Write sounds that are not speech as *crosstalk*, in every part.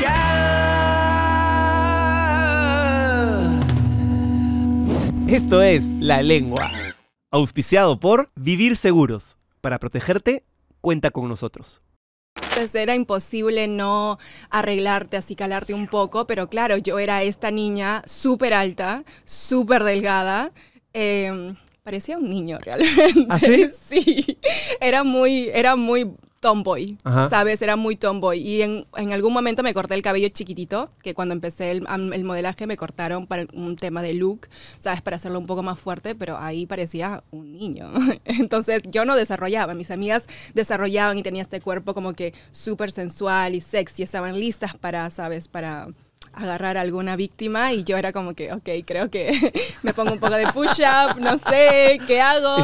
ya. Esto es La Lengua. Auspiciado por Vivir Seguros. Para protegerte, cuenta con nosotros. Entonces pues era imposible no arreglarte, así, calarte un poco, pero claro, yo era esta niña súper alta, súper delgada. Em, parecía un niño realmente. ¿Ah, sí? *laughs* sí? Era muy, era muy tomboy, ¿sabes? Era muy tomboy. Y en, en, algún momento me corté el cabello chiquitito, que cuando empecé el, el, modelaje me cortaron para un tema de look, ¿sabes? Para hacerlo un poco más fuerte, pero ahí parecía un niño. *laughs* Entonces yo no desarrollaba, mis amigas desarrollaban y tenía este cuerpo como que súper sensual y sexy, estaban listas para, ¿sabes? Para agarrar a alguna víctima y yo era como que, ok, creo que *laughs* me pongo un poco de push-up, no sé, ¿qué hago?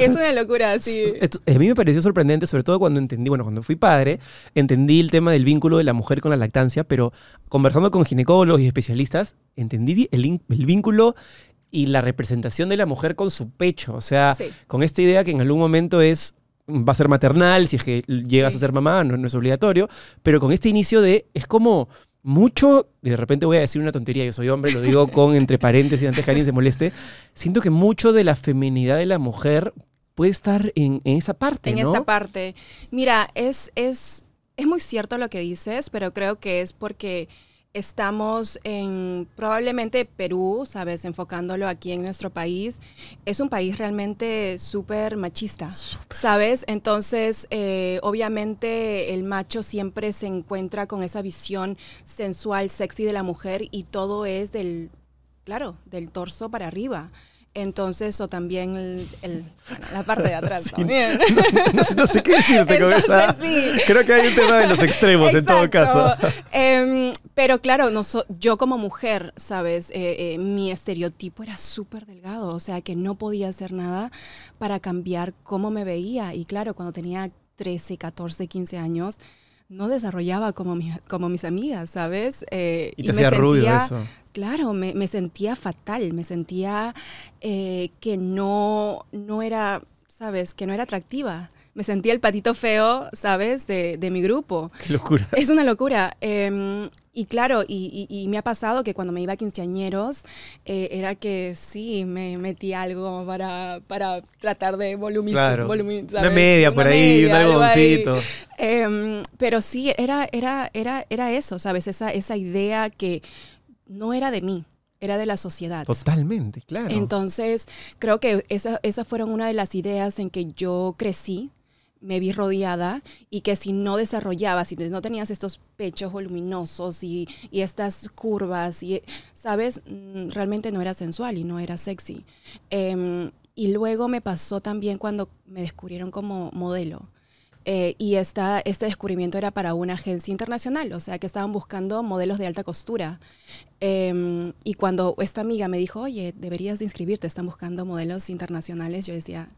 es una locura, sí. A mí me pareció sorprendente, sobre todo cuando entendí, bueno, cuando fui padre, entendí el tema del vínculo de la mujer con la lactancia, pero conversando con ginecólogos y especialistas, entendí el, vínculo y la representación de la mujer con su pecho, o sea, con esta idea que en algún momento es va a ser maternal, si es que llegas a ser mamá, no, no, es obligatorio, pero con este inicio de, es como, mucho, y de repente voy a decir una tontería, yo soy hombre, lo digo con entre paréntesis antes que alguien se moleste, siento que mucho de la feminidad de la mujer puede estar en, esa parte. En esta parte. Mira, es, es, es muy cierto lo que dices, pero creo que es porque Estamos en probablemente Perú, ¿sabes? Enfocándolo aquí en nuestro país. Es un país realmente súper machista, ¿sabes? Entonces, eh, obviamente el macho siempre se encuentra con esa visión sensual, sexy de la mujer y todo es del, claro, del torso para arriba. Entonces, o también el, la parte de atrás también. *laughs* No, sé qué decirte con esa. Creo que hay un tema de los extremos en todo caso. Em, pero claro, no yo como mujer, ¿sabes? Eh, eh, mi estereotipo era súper delgado, o sea que no podía hacer nada para cambiar cómo me veía. Y claro, cuando tenía 13, 14, 15 años, no desarrollaba como, como mis amigas, ¿sabes? Eh, y Claro, me, me, sentía fatal, me sentía eh, que no, no era, ¿sabes? Que no era atractiva me sentía el patito feo, ¿sabes? De, mi grupo. Qué locura. *laughs* Es una locura. Em, y claro, y, me ha pasado que cuando me iba a quinceañeros, eh, era que sí, me metí algo para, para tratar de volumizar. Claro. una media por ahí, un algodoncito. Em, pero sí, era, era, era, era eso, ¿sabes? Esa, esa idea que no era de mí era de la sociedad. Totalmente, claro. Entonces, creo que esas fueron una de las ideas en que yo crecí, me vi rodeada y que si no desarrollabas, si no tenías estos pechos voluminosos y, estas curvas, ¿sabes? Mm, realmente no era sensual y no era sexy. Em, y luego me pasó también cuando me descubrieron como modelo. Eh, y esta, este descubrimiento era para una agencia internacional, o sea que estaban buscando modelos de alta costura. Em, y cuando esta amiga me dijo, oye, deberías de inscribirte, están buscando modelos internacionales, yo decía,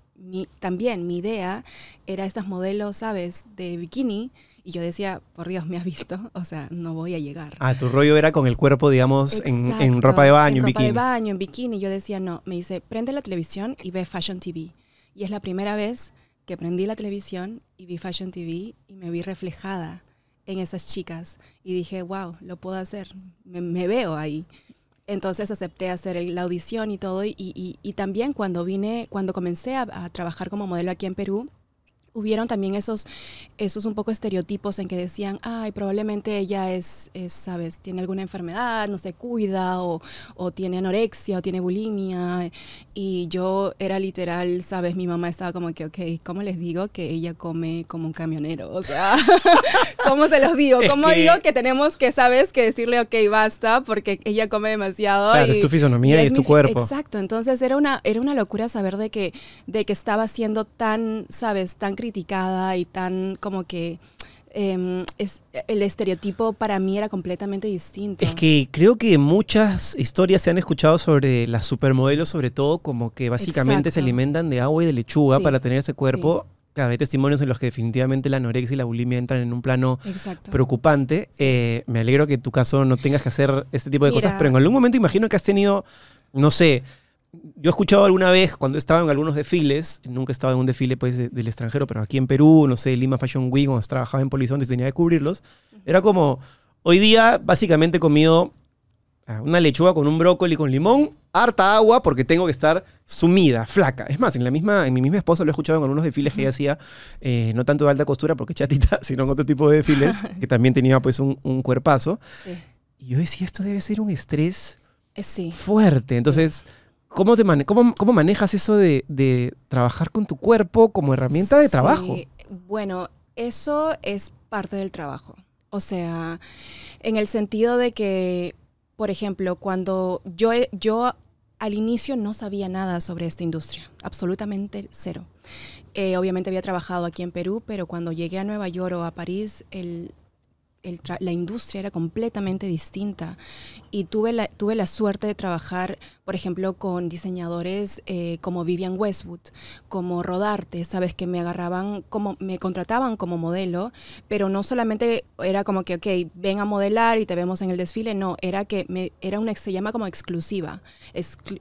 también mi idea era estas modelos, ¿sabes?, de bikini. Y yo decía, por Dios, me has visto, *laughs* o sea, no voy a llegar. Ah, tu rollo era con el cuerpo, digamos, en, ropa de baño, en, bikini. de baño, en bikini. Yo decía, no, me dice, prende la televisión y ve Fashion TV. Y es la primera vez que prendí la televisión y vi Fashion TV y me vi reflejada en esas chicas. Y dije, wow, lo puedo hacer, me veo ahí. Entonces acepté hacer la audición y todo. Y, también cuando vine, cuando comencé a trabajar como modelo aquí en Perú, hubieron también esos, esos un poco estereotipos en que decían, ay, probablemente ella es, ¿sabes? Tiene alguna enfermedad, no se cuida, o, tiene anorexia, o tiene bulimia. Y yo era literal, ¿sabes? Mi mamá estaba como que, ok, ¿cómo les digo que ella come como un camionero? O sea, *laughs* ¿cómo se los digo? ¿Cómo digo que tenemos que, ¿sabes? Que decirle, ok, basta, porque ella come demasiado. Claro, es tu fisonomía y, es, tu cuerpo. Exacto, entonces era una, era una locura saber de que, de que estaba siendo tan, ¿sabes? Tan criticada y tan como que em, es, el estereotipo para mí era completamente distinto. Es que creo que muchas historias se han escuchado sobre las supermodelos, sobre todo como que básicamente se alimentan de agua y de lechuga para tener ese cuerpo. Cada vez testimonios en los que definitivamente la anorexia y la bulimia entran en un plano preocupante. Eh, me alegro que en tu caso no tengas que hacer este tipo de cosas, pero en algún momento imagino que has tenido, no sé, yo he escuchado alguna vez cuando estaba en algunos desfiles, nunca estaba en un desfile pues, del extranjero, pero aquí en Perú, no sé, Lima Fashion Week, cuando trabajaba en Polizonte y tenía que cubrirlos, era como, hoy día básicamente he comido ah, una lechuga con un brócoli con limón, harta agua porque tengo que estar sumida, flaca. Es más, en, la misma, en mi misma esposa lo he escuchado en algunos desfiles que ella hacía, eh, no tanto de alta costura porque chatita, *laughs* sino en otro tipo de desfiles, *laughs* que también tenía pues un, cuerpazo. Y yo decía, esto debe ser un estrés eh, fuerte. Entonces... ¿Cómo, cómo, manejas eso de, trabajar con tu cuerpo como herramienta de trabajo? Bueno, eso es parte del trabajo. O sea, en el sentido de que, por ejemplo, cuando yo, yo al inicio no sabía nada sobre esta industria, absolutamente cero. Eh, obviamente había trabajado aquí en Perú, pero cuando llegué a Nueva York o a París, el, la industria era completamente distinta y tuve la, tuve la suerte de trabajar, por ejemplo, con diseñadores eh, como Vivian Westwood, como Rodarte, sabes que me agarraban como me contrataban como modelo, pero no solamente era como que, ok, ven a modelar y te vemos en el desfile. No, era que me, era una, se llama como exclusiva,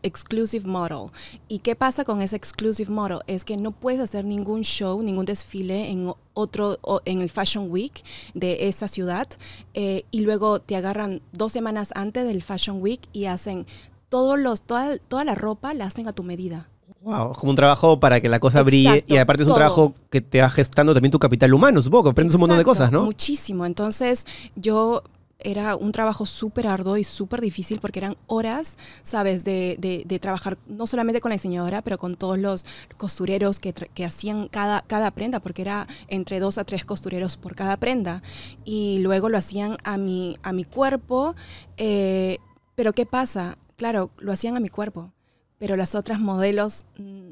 exclusive model. ¿Y qué pasa con ese exclusive model? Es que no puedes hacer ningún show, ningún desfile en otro, en el Fashion Week de esa ciudad. Eh, y luego te agarran dos semanas antes del Fashion Week y hacen todos los, toda, toda la ropa la hacen a tu medida. Wow, es como un trabajo para que la cosa brille y aparte es un trabajo que te va gestando también tu capital humano, supongo, aprendes un montón de cosas, ¿no? Muchísimo. Entonces, yo era un trabajo súper arduo y súper difícil porque eran horas, ¿sabes?, de, trabajar no solamente con la diseñadora, pero con todos los costureros que, que hacían cada, cada prenda, porque era entre dos a tres costureros por cada prenda. Y luego lo hacían a mi, a mi cuerpo. Eh, pero ¿qué pasa? Claro, lo hacían a mi cuerpo pero las otras modelos, mm,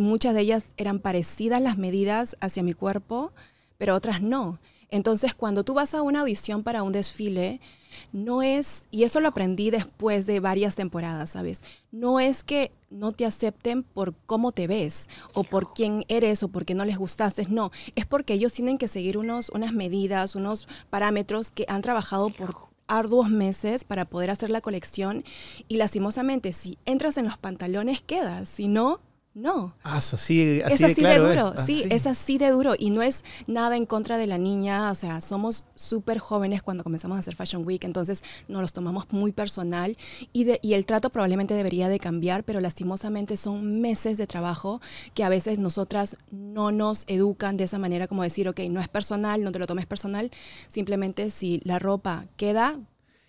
muchas de ellas eran parecidas las medidas hacia mi cuerpo, pero otras no. Entonces, cuando tú vas a una audición para un desfile, no es, y eso lo aprendí después de varias temporadas, ¿sabes? No es que no te acepten por cómo te ves o por quién eres o porque no les gustaste, no, es porque ellos tienen que seguir unos, unas medidas, unos parámetros que han trabajado por arduos meses para poder hacer la colección y lastimosamente si entras en los pantalones quedas, si no, no. Ah, sí, así es así de, duro, ah, sí, es así de duro. Y no es nada en contra de la niña, o sea, somos súper jóvenes cuando comenzamos a hacer Fashion Week, entonces nos los tomamos muy personal y, y el trato probablemente debería de cambiar, pero lastimosamente son meses de trabajo que a veces nosotras no nos educan de esa manera como decir, ok, no es personal, no te lo tomes personal, simplemente si la ropa queda,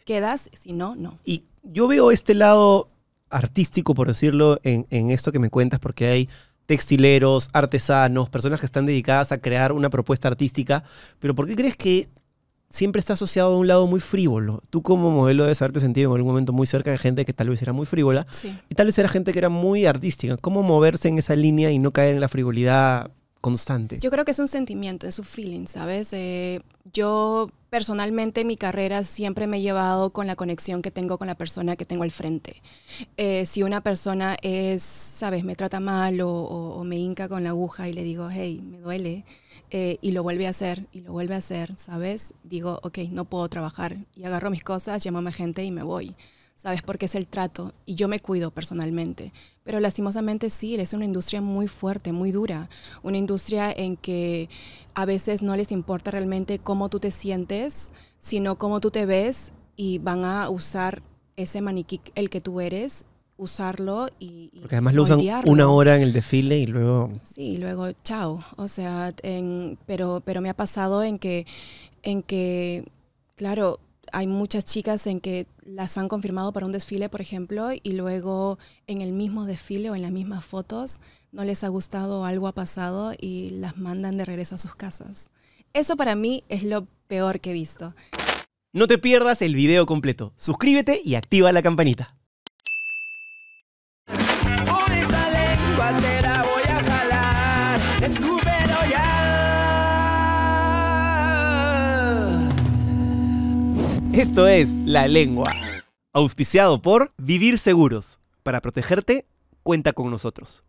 quedas, si no, no. Y yo veo este lado artístico, por decirlo, en, esto que me cuentas, porque hay textileros, artesanos, personas que están dedicadas a crear una propuesta artística, pero ¿por qué crees que siempre está asociado a un lado muy frívolo. Tú como modelo debes haberte sentido en algún momento muy cerca de gente que tal vez era muy frívola y tal vez era gente que era muy artística. ¿Cómo moverse en esa línea y no caer en la frivolidad constante. Yo creo que es un sentimiento, es un feeling, ¿sabes? yo personalmente mi carrera siempre me he llevado con la conexión que tengo con la persona que tengo al frente. Eh, si una persona es, ¿sabes? Me trata mal o, me hinca con la aguja y le digo, hey, me duele. Eh, y lo vuelve a hacer, y lo vuelve a hacer, ¿sabes? Digo, ok, no puedo trabajar. Y agarro mis cosas, llamo a mi gente y me voy sabes, por qué es el trato y yo me cuido personalmente. Pero lastimosamente sí, es una industria muy fuerte, muy dura, una industria en que a veces no les importa realmente cómo tú te sientes, sino cómo tú te ves y van a usar ese maniquí el que tú eres usarlo y... Porque además lo usan una hora en el desfile y luego... Sí, y luego, chao. O sea, pero, pero me ha pasado en que, en que, claro, hay muchas chicas en que las han confirmado para un desfile, por ejemplo, y luego en el mismo desfile o en las mismas fotos no les ha gustado algo ha pasado y las mandan de regreso a sus casas. Eso para mí es lo peor que he visto. No te pierdas el video completo. Suscríbete y activa la campanita. esa lengua voy a jalar. Esto es La Lengua. Auspiciado por Vivir Seguros. Para protegerte, cuenta con nosotros.